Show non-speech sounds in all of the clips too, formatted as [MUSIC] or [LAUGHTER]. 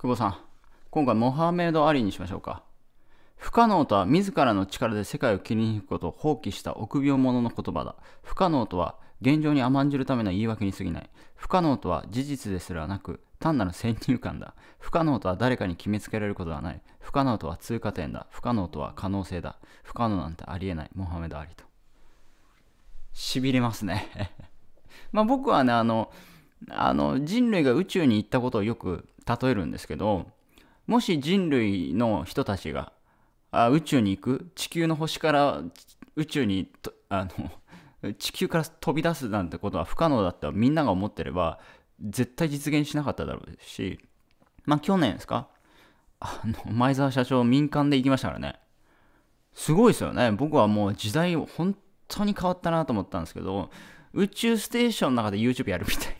久保さん、今回モハメド・アリにしましょうか。不可能とは自らの力で世界を切り抜くことを放棄した臆病者の言葉だ。不可能とは現状に甘んじるための言い訳に過ぎない。不可能とは事実ですらなく、単なる先入観だ。不可能とは誰かに決めつけられることはない。不可能とは通過点だ。不可能とは可能性だ。不可能なんてありえない。モハメド・アリと。しびれますね [LAUGHS] まあ僕はね、あの、あの人類が宇宙に行ったことをよく例えるんですけどもし人類の人たちがあ宇宙に行く地球の星から宇宙にあの地球から飛び出すなんてことは不可能だったみんなが思ってれば絶対実現しなかっただろうしまあ去年ですかあの前澤社長民間で行きましたからねすごいですよね僕はもう時代本当に変わったなと思ったんですけど宇宙ステーションの中で YouTube やるみたい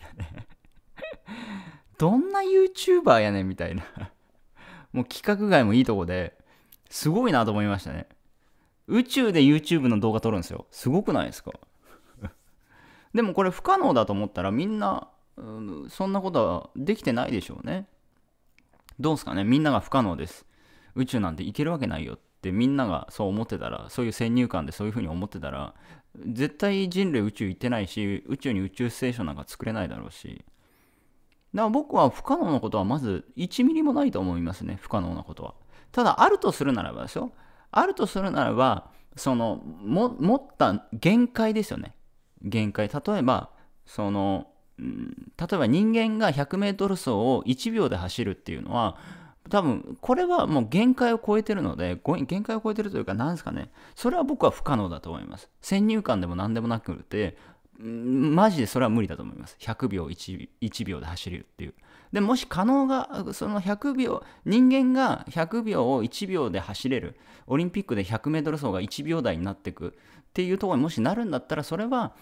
どんな YouTuber やねんみたいな [LAUGHS] もう規格外もいいとこで、すごいなと思いましたね。宇宙で YouTube の動画撮るんですよ。すごくないですか [LAUGHS] でもこれ不可能だと思ったらみんな、うん、そんなことはできてないでしょうね。どうすかねみんなが不可能です。宇宙なんて行けるわけないよってみんながそう思ってたら、そういう先入観でそういうふうに思ってたら、絶対人類宇宙行ってないし、宇宙に宇宙ステーションなんか作れないだろうし、だから僕は不可能なことはまず1ミリもないと思いますね。不可能なことは。ただ、あるとするならばですよ。あるとするならば、その、持った限界ですよね。限界。例えば、その、例えば人間が1 0 0ル走を1秒で走るっていうのは、多分これはもう限界を超えてるので限界を超えてるというか何ですかねそれは僕は不可能だと思います先入観でも何でもなくてマジでそれは無理だと思います。100秒 1, 1秒で走れるっていう。でもし可能が、その100秒、人間が100秒を1秒で走れる、オリンピックで100メートル走が1秒台になっていくっていうところにもしなるんだったら、それは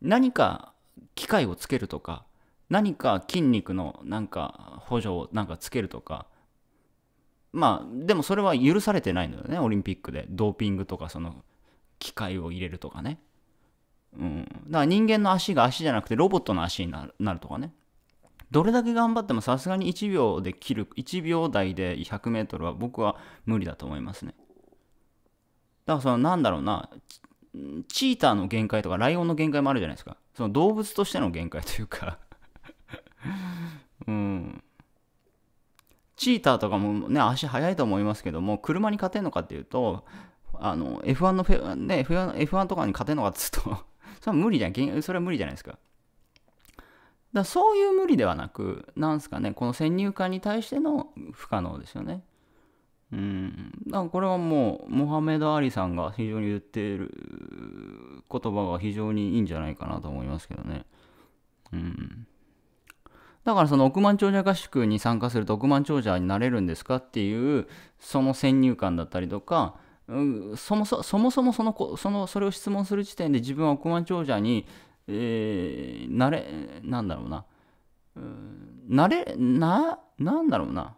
何か機械をつけるとか、何か筋肉のなんか補助をなんかつけるとか、まあ、でもそれは許されてないのよね、オリンピックで。ドーピングとか、その機械を入れるとかね。うん、だから人間の足が足じゃなくてロボットの足になるとかね。どれだけ頑張ってもさすがに1秒で切る、1秒台で100メートルは僕は無理だと思いますね。だからそのなんだろうな、チーターの限界とかライオンの限界もあるじゃないですか。その動物としての限界というか [LAUGHS] うん。チーターとかもね、足速いと思いますけども、車に勝てんのかっていうと、あの、F1 のフェ、ね、F1, とかに勝てんのかっつうとそれは無理じゃん。それは無理じゃないですか。だそういう無理ではなく、なんすかね、この先入観に対しての不可能ですよね。うん。だからこれはもう、モハメド・アリさんが非常に言っている言葉が非常にいいんじゃないかなと思いますけどね。うん。だからその億万長者合宿に参加すると億万長者になれるんですかっていうその先入観だったりとかそもそそもそもそのそのそれを質問する時点で自分は億万長者に、えー、なれなんだろうな、うん、なれななんだろうな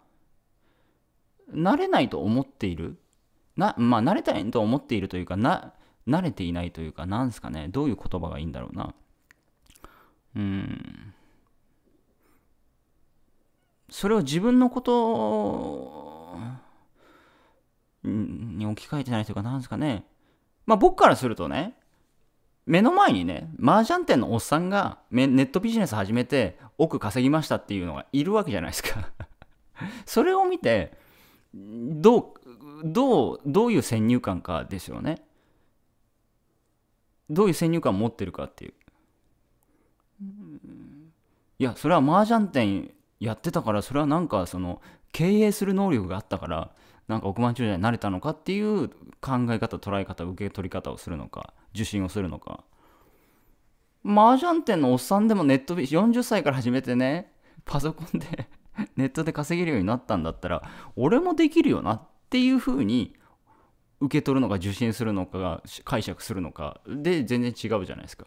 なれないと思っているなまあなれたいと思っているというかな慣れていないというかなんですかねどういう言葉がいいんだろうなうんそれを自分のこと置き換えてないというか、なんですかね。まあ僕からするとね、目の前にね、麻雀店のおっさんがネットビジネス始めて億稼ぎましたっていうのがいるわけじゃないですか [LAUGHS] それを見て、どう、どう、どういう先入観かですよね。どういう先入観を持ってるかっていう。いや、それは麻雀店やってたから、それはなんかその、経営する能力があったから、なんか億万長者になれたのかっていう考え方捉え方受け取り方をするのか受信をするのか麻雀店のおっさんでもネット40歳から始めてねパソコンで [LAUGHS] ネットで稼げるようになったんだったら俺もできるよなっていうふうに受け取るのか受信するのかが解釈するのかで全然違うじゃないですか。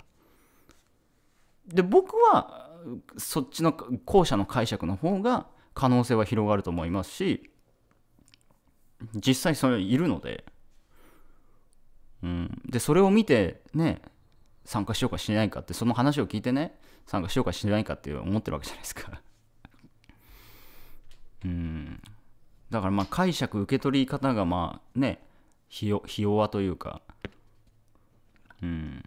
で僕はそっちの後者の解釈の方が可能性は広がると思いますし実際それいるので、うん、でそれを見てね参加しようかしないかってその話を聞いてね参加しようかしないかって思ってるわけじゃないですか [LAUGHS] うんだからまあ解釈受け取り方がまあねひよひ弱というかうん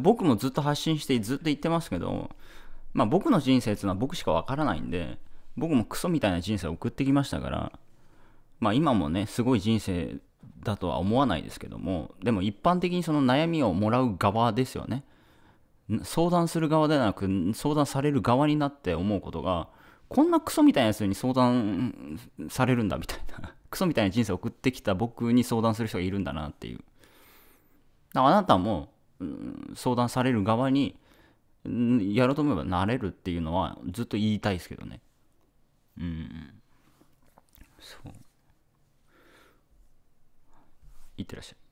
僕もずっと発信してずっと言ってますけど、まあ、僕の人生っていうのは僕しかわからないんで僕もクソみたいな人生を送ってきましたから、まあ今もね、すごい人生だとは思わないですけども、でも一般的にその悩みをもらう側ですよね。相談する側ではなく、相談される側になって思うことが、こんなクソみたいなやつに相談されるんだみたいな。[LAUGHS] クソみたいな人生を送ってきた僕に相談する人がいるんだなっていう。だからあなたも、うん、相談される側に、やろうと思えばなれるっていうのはずっと言いたいですけどね。うんそういってらっしゃい